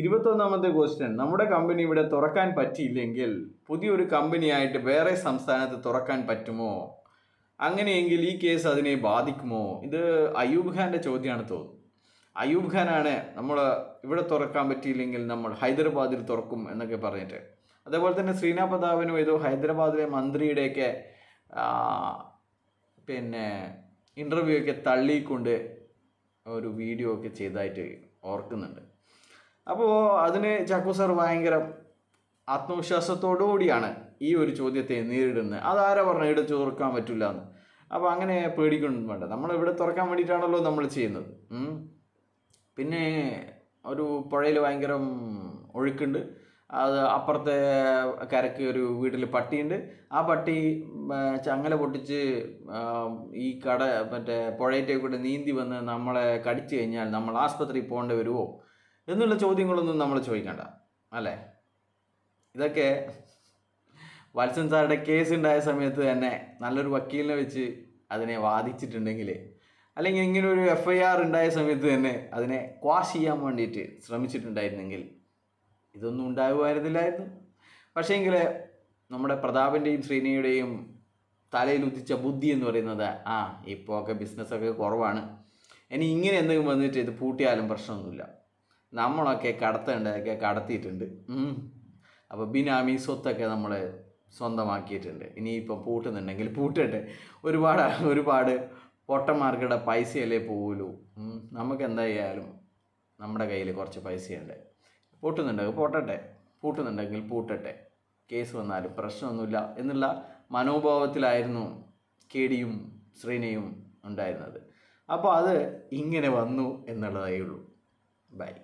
ഇരുപത്തൊന്നാമത്തെ question നമ്മുടെ company ഇവിടെ തുറക്കാൻ പറ്റിയില്ലെങ്കിൽ പുതിയൊരു കമ്പനിയായിട്ട് വേറെ സംസ്ഥാനത്ത് തുറക്കാൻ പറ്റുമോ അങ്ങനെയെങ്കിൽ ഈ കേസ് അതിനെ ബാധിക്കുമോ ഇത് അയൂബ് ഖാൻ്റെ ചോദ്യമാണ് തോന്നുന്നു അയൂബ് ഖാനാണ് നമ്മൾ ഇവിടെ തുറക്കാൻ പറ്റിയില്ലെങ്കിൽ നമ്മൾ ഹൈദരാബാദിൽ തുറക്കും എന്നൊക്കെ പറഞ്ഞിട്ട് അതേപോലെ തന്നെ ശ്രീനാ പ്രതാപനും ഏതോ ഹൈദരാബാദിലെ മന്ത്രിയുടെയൊക്കെ പിന്നെ ഇൻ്റർവ്യൂ ഒക്കെ തള്ളിക്കൊണ്ട് ഒരു വീഡിയോ ഒക്കെ ചെയ്തതായിട്ട് ഓർക്കുന്നുണ്ട് അപ്പോൾ അതിന് ചാക്കു സാർ ഭയങ്കര ആത്മവിശ്വാസത്തോടു കൂടിയാണ് ഈ ഒരു ചോദ്യത്തെ നേരിടുന്നത് അതാരാ പറഞ്ഞു ഇവിടെ തുറക്കാൻ പറ്റില്ല എന്ന് അപ്പോൾ അങ്ങനെ പേടിക്കൊന്നും വേണ്ട നമ്മൾ ഇവിടെ തുറക്കാൻ വേണ്ടിയിട്ടാണല്ലോ നമ്മൾ ചെയ്യുന്നത് പിന്നെ ഒരു പുഴയിൽ ഭയങ്കര ഒഴുക്കുണ്ട് അത് അപ്പുറത്തെ കരക്ക് ഒരു വീട്ടിൽ പട്ടിയുണ്ട് ആ പട്ടി ചങ്ങല പൊട്ടിച്ച് ഈ കട മറ്റേ പുഴയറ്റേ കൂടെ നീന്തി വന്ന് നമ്മളെ കടിച്ചു കഴിഞ്ഞാൽ നമ്മൾ ആസ്പത്രിയിൽ പോകേണ്ടി വരുമോ എന്നുള്ള ചോദ്യങ്ങളൊന്നും നമ്മൾ ചോദിക്കണ്ട അല്ലേ ഇതൊക്കെ വത്സൻ സാറുടെ കേസ് ഉണ്ടായ സമയത്ത് തന്നെ നല്ലൊരു വക്കീലിനെ വെച്ച് അതിനെ വാദിച്ചിട്ടുണ്ടെങ്കിൽ അല്ലെങ്കിൽ ഇങ്ങനെ ഒരു എഫ് ഐ ആർ ഉണ്ടായ സമയത്ത് തന്നെ അതിനെ ക്വാഷ് ചെയ്യാൻ വേണ്ടിയിട്ട് ശ്രമിച്ചിട്ടുണ്ടായിരുന്നെങ്കിൽ ഇതൊന്നും ഉണ്ടാകുമായിരുന്നില്ലായിരുന്നു പക്ഷേങ്കിൽ നമ്മുടെ പ്രതാപൻ്റെയും ശ്രീനിയുടെയും തലയിൽ ഉദിച്ച ബുദ്ധി എന്ന് പറയുന്നത് ആ ഇപ്പോൾ ഒക്കെ ബിസിനസ്സൊക്കെ കുറവാണ് ഇനി ഇങ്ങനെ എന്തെങ്കിലും വന്നിട്ട് ഇത് പൂട്ടിയാലും പ്രശ്നമൊന്നുമില്ല നമ്മളൊക്കെ കടത്തേണ്ടതൊക്കെ കടത്തിയിട്ടുണ്ട് അപ്പോൾ ബിനാമി സ്വത്തൊക്കെ നമ്മൾ സ്വന്തമാക്കിയിട്ടുണ്ട് ഇനിയിപ്പോൾ പൂട്ടുന്നുണ്ടെങ്കിൽ പൂട്ടട്ടെ ഒരുപാട് ഒരുപാട് പൊട്ടന്മാർക്കിടെ പൈസയല്ലേ പോവുള്ളൂ നമുക്ക് എന്തായാലും നമ്മുടെ കയ്യിൽ കുറച്ച് പൈസയുണ്ട് പൂട്ടുന്നുണ്ടെങ്കിൽ പൊട്ടട്ടെ പൂട്ടുന്നുണ്ടെങ്കിൽ പൂട്ടട്ടെ കേസ് വന്നാലും പ്രശ്നമൊന്നുമില്ല എന്നുള്ള മനോഭാവത്തിലായിരുന്നു കേടിയും ശ്രീനയും ഉണ്ടായിരുന്നത് അപ്പോൾ അത് ഇങ്ങനെ വന്നു എന്നുള്ളതേ ഉള്ളൂ ബൈ